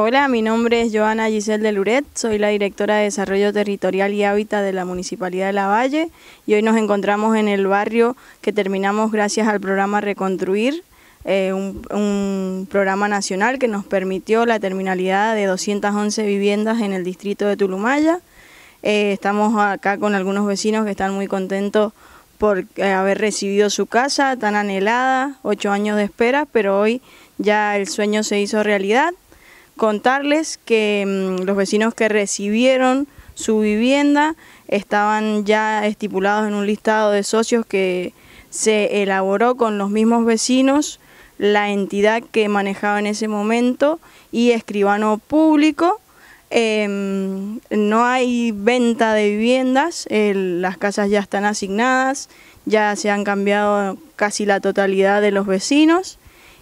Hola, mi nombre es Joana Giselle de Luret, soy la directora de Desarrollo Territorial y Hábitat de la Municipalidad de La Valle y hoy nos encontramos en el barrio que terminamos gracias al programa Reconstruir, eh, un, programa nacional que nos permitió la terminalidad de 211 viviendas en el distrito de Tulumaya. Eh, estamos acá con algunos vecinos que están muy contentos por eh, haber recibido su casa tan anhelada, ocho años de espera, pero hoy ya el sueño se hizo realidad contarles que mm, los vecinos que recibieron su vivienda estaban ya estipulados en un listado de socios que se elaboró con los mismos vecinos, la entidad que manejaba en ese momento y escribano público. Em, no hay venta de viviendas, las casas ya están asignadas, ya se han cambiado casi la totalidad de los vecinos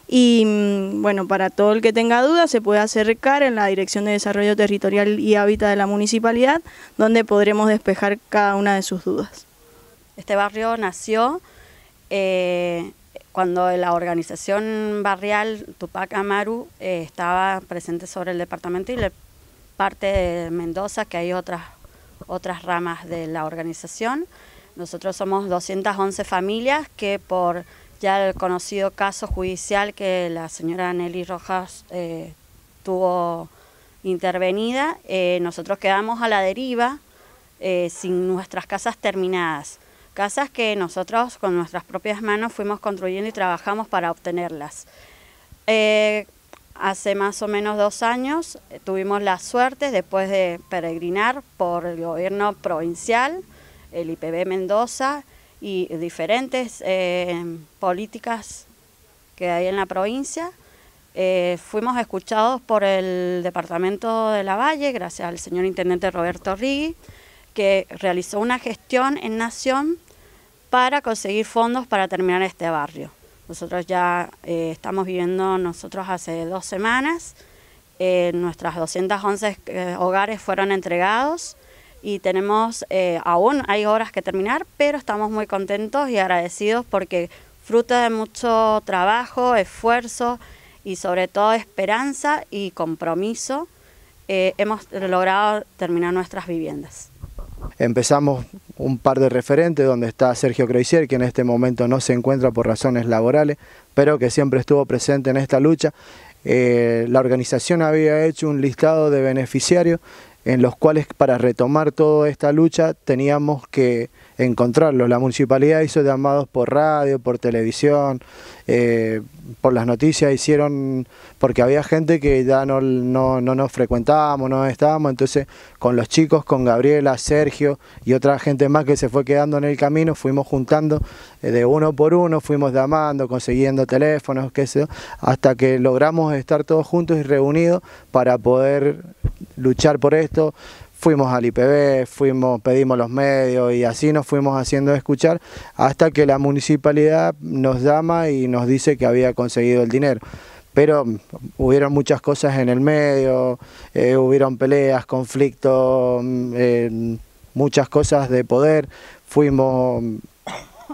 y mm, bueno, para todo el que tenga dudas se puede acercar en la Dirección de Desarrollo Territorial y Hábitat de la Municipalidad, donde podremos despejar cada una de sus dudas. Este barrio nació eh, cuando la organización barrial Tupac Amaru eh, estaba presente sobre el departamento y la parte de Mendoza, que hay otras, otras ramas de la organización. Nosotros somos 211 familias que por ya el conocido caso judicial que la señora Nelly Rojas eh, tuvo intervenida, eh, nosotros quedamos a la deriva eh, sin nuestras casas terminadas, casas que nosotros con nuestras propias manos fuimos construyendo y trabajamos para obtenerlas. hace más o menos dos años tuvimos la suerte, después de peregrinar por el gobierno provincial, el IPB Mendoza, y diferentes eh, políticas que hay en la provincia. Eh, fuimos escuchados por el Departamento de la Valle, gracias al señor Intendente Roberto Rigui, que realizó una gestión en Nación para conseguir fondos para terminar este barrio. Nosotros ya eh, estamos viviendo nosotros hace dos semanas, eh, nuestras 211 hogares fueron entregados, y tenemos, eh, aún hay horas que terminar, pero estamos muy contentos y agradecidos porque fruto de mucho trabajo, esfuerzo y sobre todo esperanza y compromiso, eh, hemos logrado terminar nuestras viviendas. Empezamos un par de referentes donde está Sergio Croisier, que en este momento no se encuentra por razones laborales, pero que siempre estuvo presente en esta lucha. Eh, la organización había hecho un listado de beneficiarios en los cuales para retomar toda esta lucha teníamos que encontrarlos. La municipalidad hizo llamados por radio, por televisión, eh, por las noticias hicieron, porque había gente que ya no, no, nos frecuentábamos, no estábamos, entonces con los chicos, con Gabriela, Sergio y otra gente más que se fue quedando en el camino, fuimos juntando eh, de uno por uno, fuimos llamando, consiguiendo teléfonos, qué sé hasta que logramos estar todos juntos y reunidos para poder luchar por esto, fuimos al IPB, fuimos, pedimos los medios y así nos fuimos haciendo escuchar hasta que la municipalidad nos llama y nos dice que había conseguido el dinero. Pero mm, hubieron muchas cosas en el medio, eh, hubieron peleas, conflictos, mm, eh, muchas cosas de poder, fuimos mm,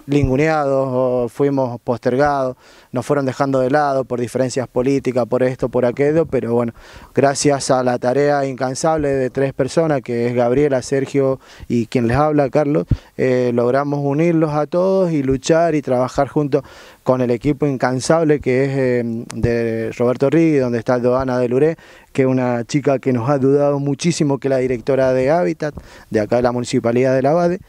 linguneados, fuimos postergados, nos fueron dejando de lado por diferencias políticas, por esto, por aquello, pero bueno, gracias a la tarea incansable de tres personas, que es Gabriela, Sergio y quien les habla, Carlos, eh, logramos unirlos a todos y luchar y trabajar juntos con el equipo incansable que es eh, de Roberto Rigi, donde está Doana de Luré, que es una chica que nos ha dudado muchísimo, que es la directora de Hábitat, de acá de la Municipalidad de La Bade,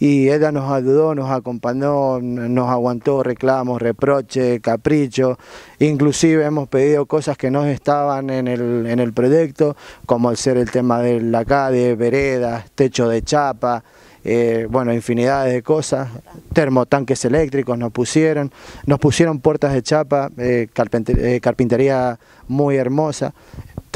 y ella nos ayudó, nos acompañó, nos aguantó reclamos, reproches, caprichos, inclusive hemos pedido cosas que no estaban en el, en el proyecto, como el ser el tema de la calle, veredas, techo de chapa, eh, bueno, infinidad de cosas, termotanques eléctricos nos pusieron, nos pusieron puertas de chapa, eh, eh, carpintería muy hermosa,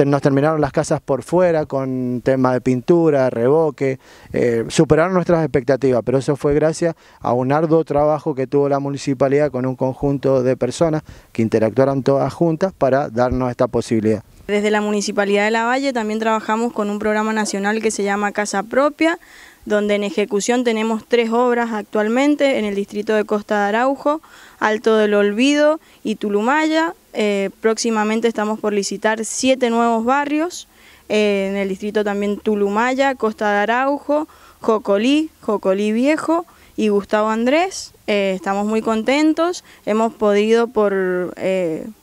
nos terminaron las casas por fuera con tema de pintura, revoque, eh, superaron nuestras expectativas, pero eso fue gracias a un arduo trabajo que tuvo la municipalidad con un conjunto de personas que interactuaron todas juntas para darnos esta posibilidad. Desde la Municipalidad de La Valle también trabajamos con un programa nacional que se llama Casa Propia, donde en ejecución tenemos tres obras actualmente en el distrito de Costa de Araujo, Alto del Olvido y Tulumaya. Eh, próximamente estamos por licitar siete nuevos barrios, eh, en el distrito también Tulumaya, Costa de Araujo, Jocolí, Jocolí Viejo y Gustavo Andrés. Eh, estamos muy contentos, hemos podido por,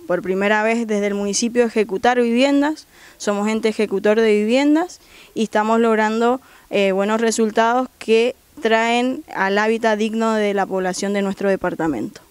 por primera vez desde el municipio ejecutar viviendas, somos gente ejecutor de viviendas y estamos logrando eh, buenos resultados que traen al hábitat digno de la población de nuestro departamento.